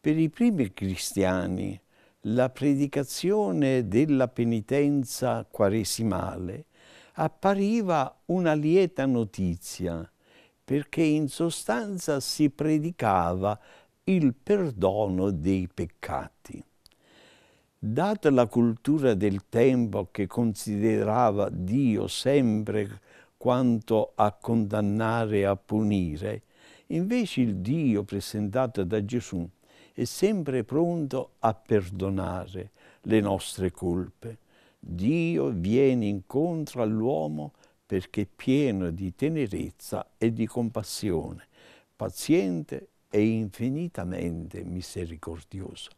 Per i primi cristiani la predicazione della penitenza quaresimale appariva una lieta notizia, perché in sostanza si predicava il perdono dei peccati. Data la cultura del tempo che considerava Dio sempre quanto a condannare e a punire, invece il Dio presentato da Gesù è sempre pronto a perdonare le nostre colpe. Dio viene incontro all'uomo perché è pieno di tenerezza e di compassione, paziente e infinitamente misericordioso.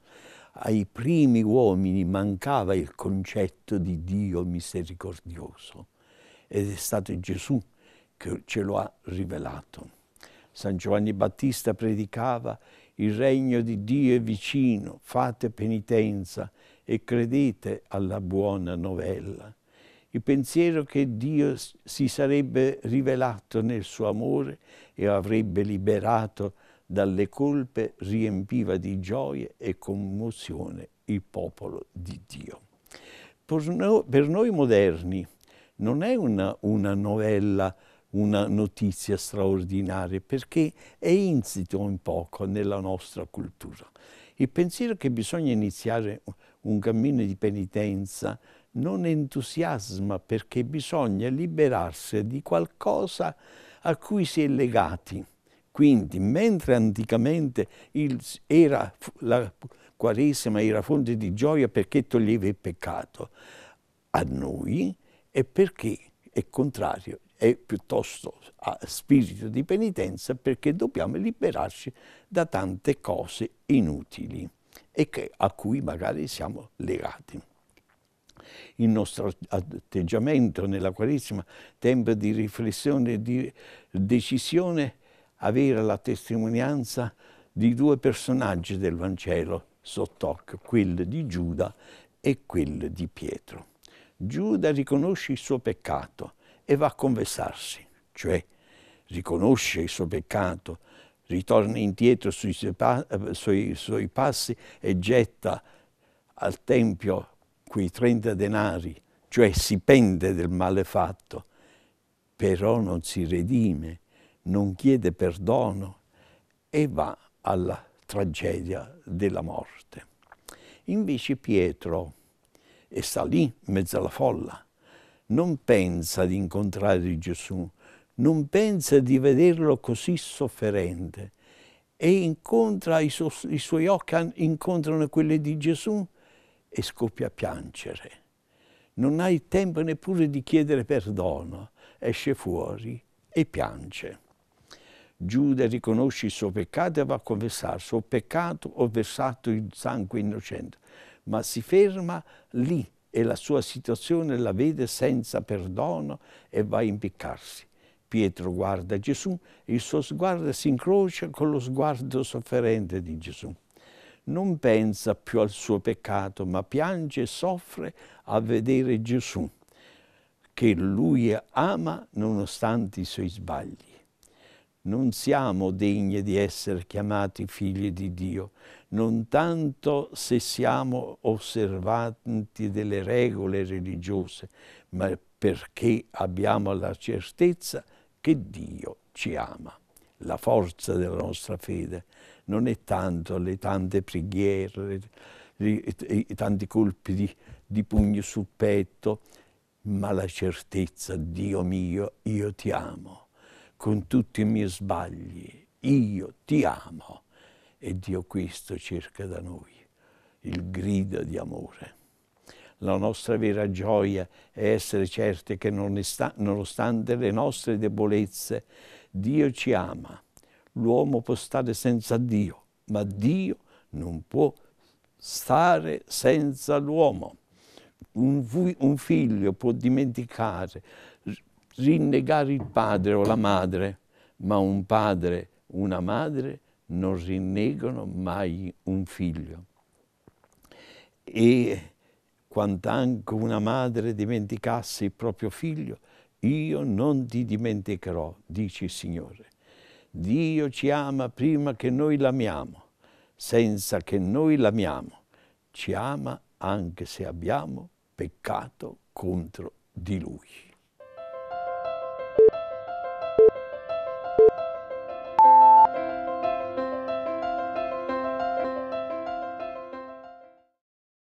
Ai primi uomini mancava il concetto di Dio misericordioso ed è stato Gesù che ce lo ha rivelato. San Giovanni Battista predicava il regno di Dio è vicino, fate penitenza e credete alla buona novella. Il pensiero che Dio si sarebbe rivelato nel suo amore e avrebbe liberato dalle colpe riempiva di gioia e commozione il popolo di Dio. Per noi, per noi moderni, non è una, una novella, una notizia straordinaria, perché è insito un poco nella nostra cultura. Il pensiero che bisogna iniziare un cammino di penitenza non entusiasma perché bisogna liberarsi di qualcosa a cui si è legati. Quindi, mentre anticamente il, era, la Quaresima era fonte di gioia perché toglieva il peccato, a noi e perché è contrario, è piuttosto a spirito di penitenza perché dobbiamo liberarci da tante cose inutili e che, a cui magari siamo legati. Il nostro atteggiamento nella Quaresima, tempo di riflessione e di decisione, avere la testimonianza di due personaggi del Vangelo sott'occhio, quello di Giuda e quello di Pietro. Giuda riconosce il suo peccato e va a confessarsi, cioè riconosce il suo peccato, ritorna indietro sui suoi, pa- sui suoi passi e getta al Tempio quei 30 denari, cioè si pende del male fatto, però non si redime, non chiede perdono e va alla tragedia della morte. Invece Pietro, e sta lì in mezzo alla folla. Non pensa di incontrare Gesù, non pensa di vederlo così sofferente e incontra i, su i suoi occhi, incontrano quelli di Gesù e scoppia a piangere. Non hai tempo neppure di chiedere perdono, esce fuori e piange. Giuda riconosce il suo peccato e va a confessare, ho peccato ho versato il sangue innocente ma si ferma lì e la sua situazione la vede senza perdono e va a impiccarsi. Pietro guarda Gesù e il suo sguardo si incrocia con lo sguardo sofferente di Gesù. Non pensa più al suo peccato, ma piange e soffre a vedere Gesù, che lui ama nonostante i suoi sbagli non siamo degni di essere chiamati figli di Dio, non tanto se siamo osservanti delle regole religiose, ma perché abbiamo la certezza che Dio ci ama. La forza della nostra fede non è tanto le tante preghiere, i tanti colpi di, di pugno sul petto, ma la certezza, Dio mio, io ti amo con tutti i miei sbagli, io ti amo. E Dio questo cerca da noi, il grido di amore. La nostra vera gioia è essere certi che nonostante le nostre debolezze, Dio ci ama. L'uomo può stare senza Dio, ma Dio non può stare senza l'uomo. Un, figlio può dimenticare rinnegare il padre o la madre, ma un padre e una madre non rinnegano mai un figlio. E quant'anche una madre dimenticasse il proprio figlio, io non ti dimenticherò, dice il Signore. Dio ci ama prima che noi l'amiamo, senza che noi l'amiamo. Ci ama anche se abbiamo peccato contro di Lui.